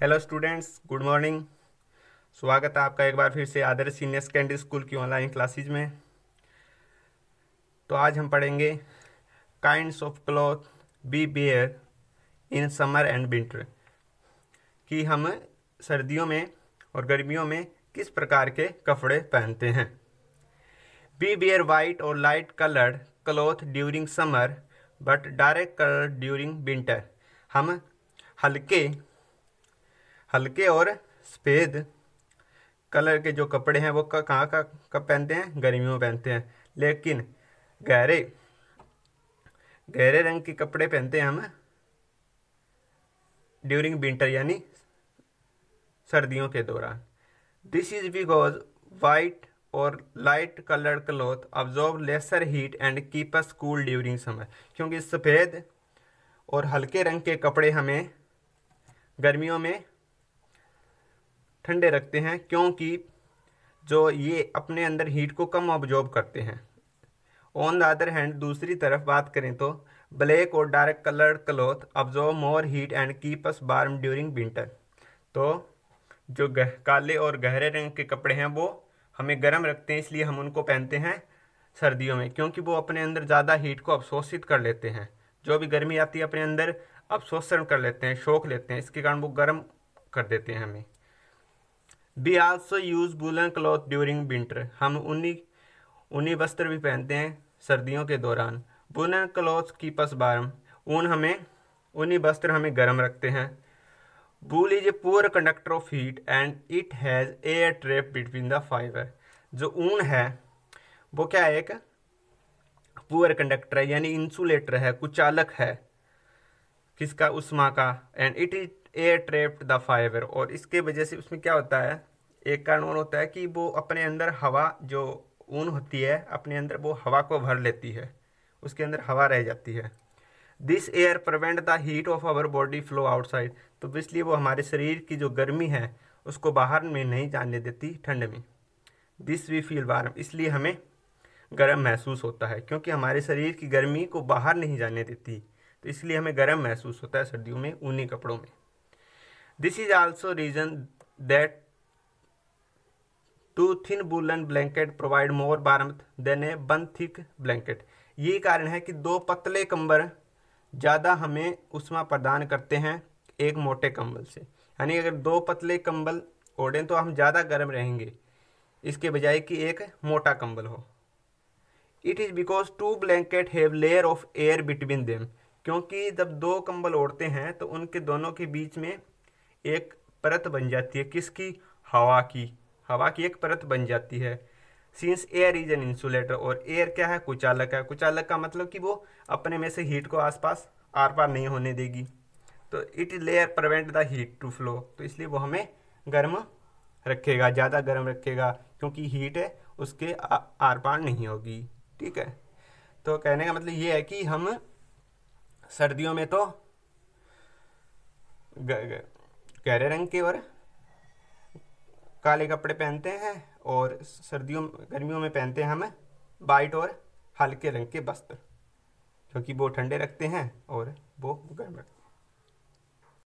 hello students good morning स्वागत है आपका एक बार फिर से आदर्श सीनियर सेकेंडरी स्कूल की ऑनलाइन क्लासेज में तो आज हम पढ़ेंगे kinds of cloth we wear in summer and winter कि हम सर्दियों में और गर्मियों में किस प्रकार के कपड़े पहनते हैं बी बेयर वाइट और light coloured cloth during summer but dark colour during winter हम हल्के हल्के और सफ़ेद कलर के जो कपड़े हैं वो कहाँ का कब पहनते हैं गर्मियों में पहनते हैं लेकिन गहरे गहरे रंग के कपड़े पहनते हैं हम ड्यूरिंग विंटर यानी सर्दियों के दौरान दिस इज बिकॉज वाइट और light colour cloth absorb lesser heat and keep us cool during summer क्योंकि सफ़ेद और हल्के रंग के कपड़े हमें गर्मियों में ठंडे रखते हैं क्योंकि जो ये अपने अंदर हीट को कम ऑब्जॉर्ब करते हैं ऑन द अदर हैंड दूसरी तरफ बात करें तो ब्लैक और dark coloured cloth absorb more heat and keep us during winter तो जो गह, काले और गहरे रंग के कपड़े हैं वो हमें गर्म रखते हैं इसलिए हम उनको पहनते हैं सर्दियों में क्योंकि वो अपने अंदर ज़्यादा हीट को अवशोषित कर लेते हैं जो भी गर्मी आती है अपने अंदर अवशोषण कर लेते हैं शोक लेते हैं इसके कारण वो गर्म कर देते हैं हमें we also use woollen cloth during winter हम उन्हीं उन्हीं वस्त्र भी पहनते हैं सर्दियों के दौरान बुलन क्लॉथ की पस बारम ऊन हमें उन्हीं वस्त्र हमें गर्म रखते हैं wool is a poor conductor of heat and it has air trap between the fibre जो ऊन है वो क्या है एक पुअर कंडक्टर है यानी इंसुलेटर है कुचालक है किसका उस्मा का and it is air trapped the fibre और इसके वजह से उसमें क्या होता है एक कारण और होता है कि वो अपने अंदर हवा जो ऊन होती है अपने अंदर वो हवा को भर लेती है उसके अंदर हवा रह जाती है this air prevent the heat of our body flow outside तो इसलिए वो हमारे शरीर की जो गर्मी है उसको बाहर में नहीं जाने देती ठंड में दिस वी फील वार्म इसलिए हमें गर्म महसूस होता है क्योंकि हमारे शरीर की गर्मी को बाहर नहीं जाने देती तो इसलिए हमें गर्म महसूस होता है सर्दियों में ऊनी कपड़ों में this is also reason that two thin woollen blanket provide more warmth than a one thick blanket ये कारण है कि दो पतले कंबर ज़्यादा हमें उष्मा प्रदान करते हैं एक मोटे कंबल से यानी अगर दो पतले कंबल ओढ़ें तो हम ज़्यादा गर्म रहेंगे इसके बजाय कि एक मोटा कंबल हो it is because two blanket have layer of air between them क्योंकि जब दो कंबल ओढ़ते हैं तो उनके दोनों के बीच में एक परत बन जाती है किसकी हवा की हवा की एक परत बन जाती है since air is an insulator और एयर क्या है कुचालक है कुचालक का मतलब कि वो अपने में से हीट को आसपास आर पार नहीं होने देगी तो it layer prevent the heat to flow तो इसलिए वो हमें गर्म रखेगा ज़्यादा गर्म रखेगा क्योंकि हीट है उसके आर पार नहीं होगी ठीक है तो कहने का मतलब ये है कि हम सर्दियों में तो गहरे रंग के और काले कपड़े पहनते हैं और सर्दियों गर्मियों में पहनते हैं हम वाइट और हल्के रंग के वस्त्र क्योंकि वो ठंडे रखते हैं और वो गर्म रखते हैं